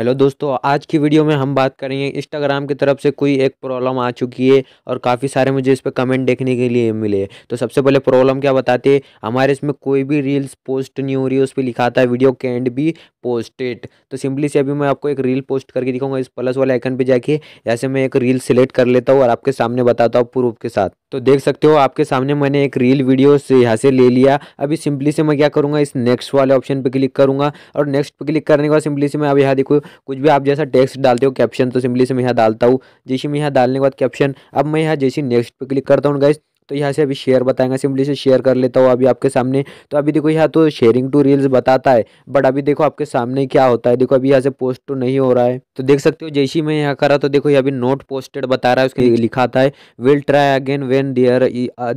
hello दोस्तों आज की वीडियो में हम बात करेंगे इंस्टाग्राम की तरफ से कोई एक प्रॉब्लम आ चुकी है और काफ़ी सारे मुझे इस पर कमेंट देखने के लिए मिले तो सबसे पहले प्रॉब्लम क्या बताते हैं हमारे इसमें कोई भी रील्स पोस्ट नहीं हो रही है उस पर लिखा था है वीडियो कैंड बी पोस्टेड तो सिंपली से अभी मैं आपको एक रील पोस्ट करके दिखाऊंगा इस प्लस वाले आइकन पर जाके ऐसे मैं एक रील सेलेक्ट कर लेता हूँ और आपके सामने बताता हूँ प्रूफ के साथ तो देख सकते हो आपके सामने मैंने एक रील वीडियो से यहाँ से ले लिया अभी सिंपली से मैं क्या करूँगा इस नेक्स्ट वाले ऑप्शन पे क्लिक करूँगा और नेक्स्ट पे क्लिक करने के बाद सिंपली से मैं अब यहाँ देखो कुछ भी आप जैसा टेक्स्ट डालते हो कैप्शन तो सिंपली से मैं यहाँ डालता हूँ जैसे मैं यहाँ डालने के बाद कैप्शन अब मैं यहाँ जैसे नेक्स्ट पर क्लिक करता हूँ गाइस तो यहाँ से अभी शेयर बताएंगे सिंपली से शेयर कर लेता हूँ अभी आपके सामने तो अभी देखो यहाँ तो शेयरिंग टू रील्स बताता है बट अभी देखो आपके सामने क्या होता है देखो अभी यहाँ से पोस्ट तो नहीं हो रहा है तो देख सकते हो जैसी मैं यहाँ करा तो देखो यहाँ अभी नोट पोस्टेड बता रहा है उसके लिखा था है will try again when there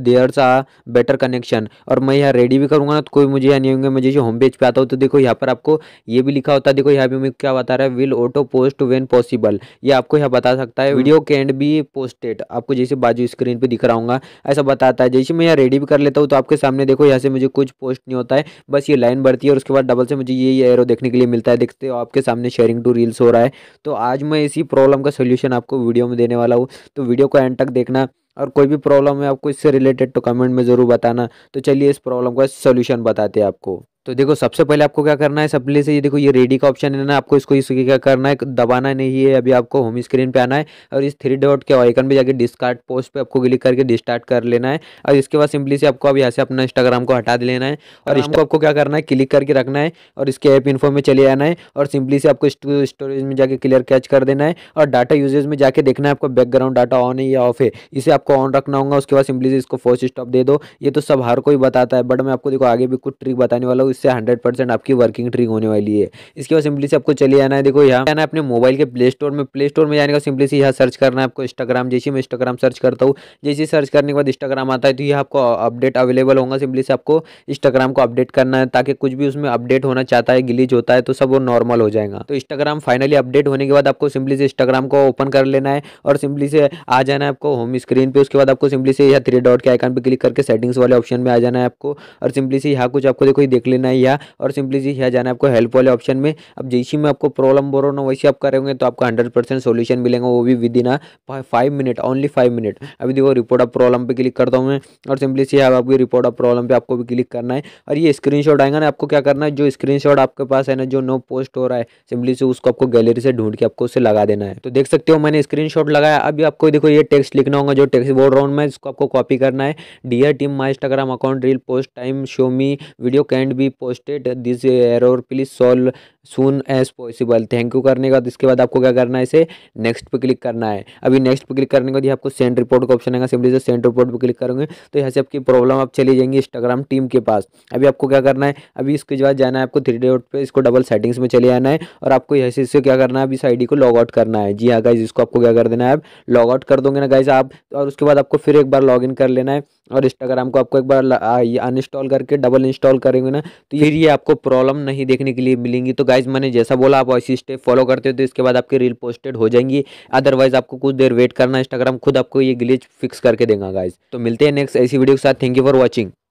there's a better connection और मैं यहाँ रेडी भी करूँगा ना तो कोई मुझे यहाँ नहीं होंगे मैं जैसे होम पेज पे आता हूँ तो देखो यहाँ पर आपको ये भी लिखा होता है देखो यहाँ भी मैं क्या बता रहा है will auto post when possible ये आपको यहाँ बता सकता है वीडियो कैन बी पोस्टेड आपको जैसे बाजू स्क्रीन पर दिख रहा हूँ ऐसा बताता है जैसे मैं यहाँ रेडी भी कर लेता हूँ तो आपके सामने देखो यहाँ से मुझे कुछ पोस्ट नहीं होता है बस ये लाइन बढ़ती है और उसके बाद डबल से मुझे ये एरो देखने के लिए मिलता है देखते हो आपके सामने शेयरिंग टू रील्स हो रहा है तो आज मैं इसी प्रॉब्लम का सोल्यूशन आपको वीडियो में देने वाला हूँ तो वीडियो को एंड तक देखना और कोई भी प्रॉब्लम है आपको इससे रिलेटेड तो कमेंट में ज़रूर बताना तो चलिए इस प्रॉब्लम का सोल्यूशन बताते हैं आपको तो देखो सबसे पहले आपको क्या करना है सबले से ये देखो ये रेडी का ऑप्शन है ना आपको इसको इसको क्या करना है दबाना नहीं है अभी आपको होम स्क्रीन पे आना है और इस थ्री डॉट के आइकन पे जाके डिस्कार्ड पोस्ट पे आपको क्लिक करके डिस्टार्ट कर लेना है और इसके बाद सिंपली से आपको अब यहाँ से अपना इंस्टाग्राम को हटा लेना है और हाँ, इसको आपको क्या करना है क्लिक करके रखना है और इसके ऐप इन्फो में चले आना है और सिंपली से आपको स्टोरेज में जाके क्लियर कैच कर देना है और डाटा यूजेज में जाके देखना है आपको बैकग्राउंड डाटा ऑन है या ऑफ है इसे आपको ऑन रखना होगा उसके बाद सिंपली से इसको फोर्स स्टॉप दे दो ये तो सब हर कोई बताता है बट मैं आपको देखो आगे भी कुछ ट्रिक बताने वाला हूँ इससे हंड्रेड परसेंट आपकी वर्किंग ट्रिक होने वाली है इसके बाद सिंपली से आपको चले जाना है देखो यहाँ आना है अपने मोबाइल के प्ले स्टोर में प्ले स्टोर में जाने का सिंपली से यहाँ सर्च करना है आपको इंस्टाग्राम जैसे मैं इंस्टाग्राम सर्च करता हूँ जैसे सर्च करने के बाद इंस्टाग्राम आता है तो यह आपको अपडेट अवेलेबल होगा सिंपली से आपको इंस्टाग्राम को अपडेट करना है ताकि कुछ भी उसमें अपडेट होना चाहता है गिलीज होता है तो सब वो नॉर्मल हो जाएगा तो इंस्टाग्राम फाइनली अपडेट होने के बाद आपको सिंपली से इंस्टाग्राम को ओपन कर लेना है और सिंपली से आ जाना है आपको होम स्क्रीन पे उसके बाद आपको सिंपली से यहाँ थ्री डॉट के आइकन पर क्लिक करके सेटिंग्स वाले ऑप्शन में आ जाना है आपको और सिंपली से यहाँ कुछ आपको देखो ये देख लेना करना है यहाँ और सिंपली जी यहाँ जाना है आपको हेल्प वाले ऑप्शन में अब जैसी में आपको प्रॉब्लम बोल रहा वैसे आप करेंगे तो आपको हंड्रेड परसेंट सोल्यूशन मिलेंगे वो भी within five minute only five minute अभी देखो रिपोर्ट ऑफ प्रॉब्लम पे क्लिक करता हूँ मैं और सिंपली सी आप आपकी रिपोर्ट ऑफ प्रॉब्लम पे आपको भी क्लिक करना है और ये स्क्रीन आएगा ना आपको क्या करना है जो स्क्रीन आपके पास है ना जो नो पोस्ट हो रहा है सिंपली से उसको आपको गैलरी से ढूंढ के आपको उसे लगा देना है तो देख सकते हो मैंने स्क्रीन लगाया अभी आपको देखो ये टेक्स्ट लिखना होगा जो टेक्स्ट बोल रहा हूँ मैं इसको आपको कॉपी करना है dear team my Instagram account reel post time show me video can't be posted this error please solve soon as possible thank you करने का इसके बाद आपको क्या करना है इसे नेक्स्ट पे क्लिक करना है अभी नेक्स्ट पे क्लिक करने के बाद आपको सेंड रिपोर्ट का ऑप्शन आएगा सिंपली से सेंड रिपोर्ट पे क्लिक करेंगे तो यहाँ से आपकी प्रॉब्लम आप चली जाएंगी इंस्टाग्राम टीम के पास अभी आपको क्या करना है अभी इसके बाद जाना है आपको थ्री डॉट पर इसको डबल सेटिंग्स में चले आना है और आपको यहाँ से इससे क्या करना है अभी इस आई को लॉग आउट करना है जी हाँ गाइज इसको आपको क्या कर देना है आप लॉग आउट कर दोगे ना गाइज आप और उसके बाद आपको फिर एक बार लॉग इन कर लेना है और इंस्टाग्राम को आपको एक बार अनइंस्टॉल करके डबल इंस्टॉल करेंगे ना तो फिर ये आपको प्रॉब्लम नहीं देखने के लिए मिलेंगी तो गाइज मैंने जैसा बोला आप ऐसी स्टेप फॉलो करते हो तो इसके बाद आपकी रील पोस्टेड हो जाएंगी अदरवाइज आपको कुछ देर वेट करना इंस्टाग्राम खुद आपको ये ग्लिच फिक्स करके देगा गाइज तो मिलते हैं नेक्स्ट ऐसी वीडियो के साथ थैंक यू फॉर वॉचिंग